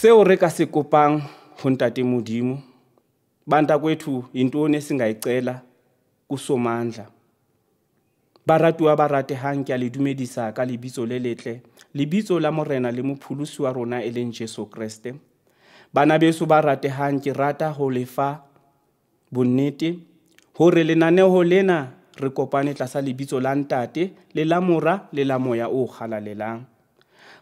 seo re ka se kopang go ntate modimo banta kwethu yintoni esingayicela kusomandla baratuwa ba ratehang ke a le dumedisa ka lebitso le letle lebitso la morena le mopholosi wa rona e leng jesu kereste bana beso ba ratehang ke rata ho lefa bonnete hore lenaneo lena re kopane tlasa lebitso la ntate le la mora le la moya o kgalalelang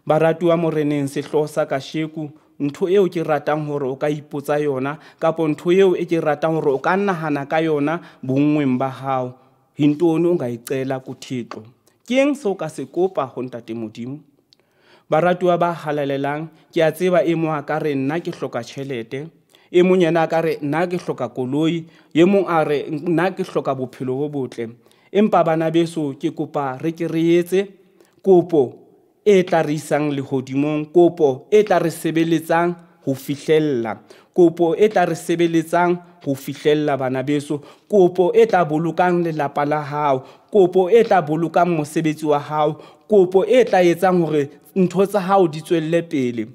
baratuwa moreneng sehloho sa kasheko ntho eo ke ratang hore o ka ipotsa yona kapo ntho eo e ke ratang hore o ka nahana ka yona bonngweng ba hao hintoni o nga icela e kuthixo ke eng seo ka se kopa ho ntate modimo baratuwa ba halalelang ke a tseba e mong a ka re nna ke hloka tjhelete e mong yena a ka re nna ke hloka koloi e mong a re nna ke hloka bophelo bo botle empa bana beso ke kopa re ke re etse kopo e tla re isang lehodimong kopo e tla re sebeletsang ho fihlella kopo e tla re sebeletsang ho fihlella bana beso kopo e tla bolokang lelapa la hao kopo e tla bolokang mosebetsi wa hao kopo e tla etsang hore ntho tsa hao di tswelle pele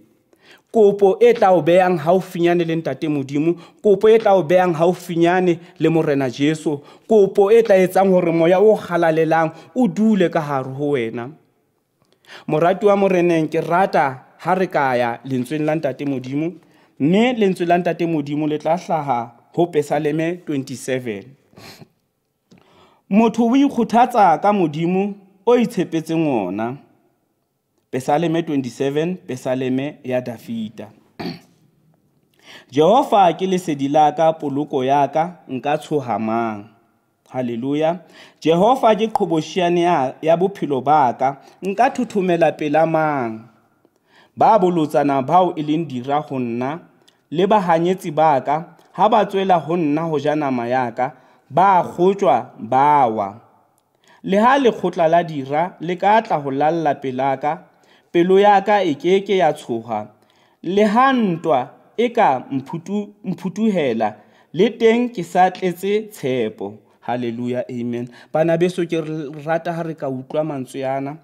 kopo e tla o behang haufinyane le ntate modimo kopo e tla o behang haufinyane le morena jesu kopo e tla etsang hore moya o galalelang o dule ka hare ho wena morati wa moreneng ke rata ha re ka ya lentsweng la ntate modimo mme lentswe la ntate modimo le tla hlaha ho pesaleme 27 motho o ikgothatsa ka modimo o itshepetseng ona pesaleme 27 pesaleme ya dafita jehova ke lesedi la ka poloko ya ka nka tshoha mang haleluya jehova ke qhobošiane ya, ya bophelo ba ka nka thuthumela pela mang ba bolotsana bao e leng dira go nna le bahanyetsi ba ka ga ba tswela go nna go ja nama ya ka ba kgotswa ba wa le ha lekgotla la dira le ka tla go lalla pelaka pelo ya ka e ke ke ya tshoga le ha ntwa e ka mphutuhela le teng ke sa tletse tshepo halleluya amen bana beso ke rata ha re ka utlwa mantswe yana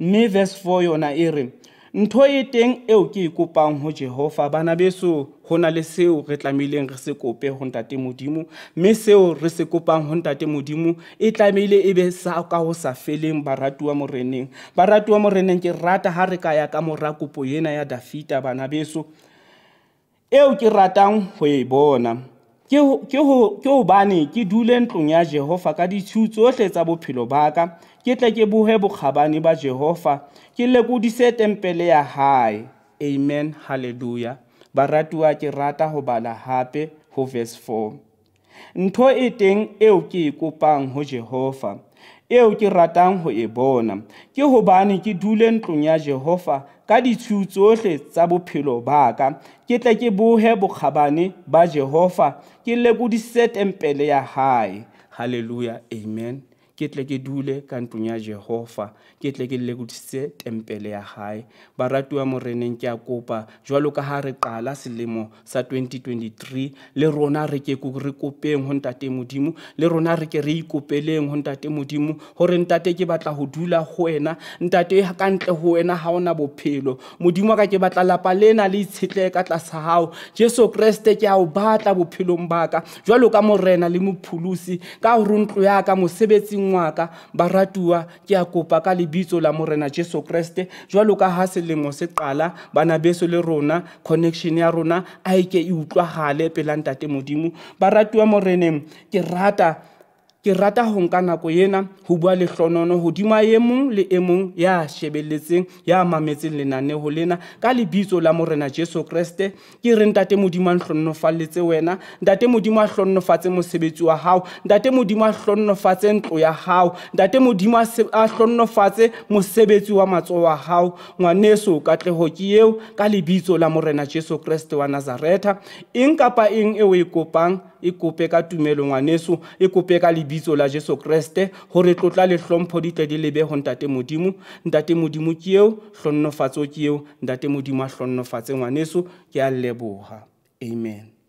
mme verse 4 yona e re ntho e teng eo ke e kopang ho jehova bana beso go na le seo re tlamehileng re se kope go ntate modimo mme seo re se kopang go ntate modimo e tlamehile e be sa ka go sa feleng baratuwa moreneng baratuwa moreneng ke rata ha re ka ya ka mora kopo ena ya dafita bana beso eo ke ratang go e bona ke gobane ke dule ntlong ya Jehova ka ditšhiu tsohle tsa bophelo ba ka, ke tle ke bohe bokgabane ba Jehova, ke lekodise tempele ya hae. Amen, hallelujah. Baratuwa ke rata ho bala hape ho verse 4. Ntho e teng eo ke e kopang ho Jehova, eo ke ratang ho e bona ke hobane ke dule ntlong ya Jehova ka ditshiu tsohle tsa bophelo ba ka ke tle ke bohe bokgabane ba Jehova ke lekodise tempele ya hae haleluya amen ke tle ke dule ka ntlong ya jehofa ke tle ke lekodise tempele ya gae baratiwa moreneng ke a kopa jwalo ka ga re qala selemo sa 2023 le rona re ke re kopeng go ntate modimo le rona re ke re ikopeleng go ntate modimo gore ntate ke batla go dula go wena ntate ka ntle go wena ga ona bophelo modimo ka ke batla lapa lena le itshetlehe ka tlasa gago jesu kreste ke a o batla bophelong baka ka jwalo ka morena le mophulusi ka hore ntlo yaka mosebetsing ngwaka wa ka baratuwa ke a kopa ka lebitso la morena jesu kreste jwalo ka ha selemo se qala bana beso le rona connection ya rona a eke e, e utlwagale pelang tate modimo baratuwa moreneng ke rata ke rata ho nka nako ena ho bua lehlonono hodima e mong le e mong ya shebelletseng ya mametseng lenaneo lena ka lebitso la morena jesu kreste ke re ntate modimo a nhlonnofalletse wena ntate modimo a hlonnofatse mosebetsi wa hao ntate modimo a hlonnofatse ntlo ya hao ntate modimo a hlonnofatse mosebetsi wa matsoho wa hao ngwaneso katleho ke eo ka lebitso la morena jesu kreste wa nazareta eng kapa eng eo e kopang e kope ka tumelo ngwaneso e kope ka lebitso la jesu kreste gore tlotla le di tle di lebe go ntate modimo ntate modimo ke eo tlhonnofatso ke eo ntate modimo a tlhonnofatse ngwaneso ke a leboga amen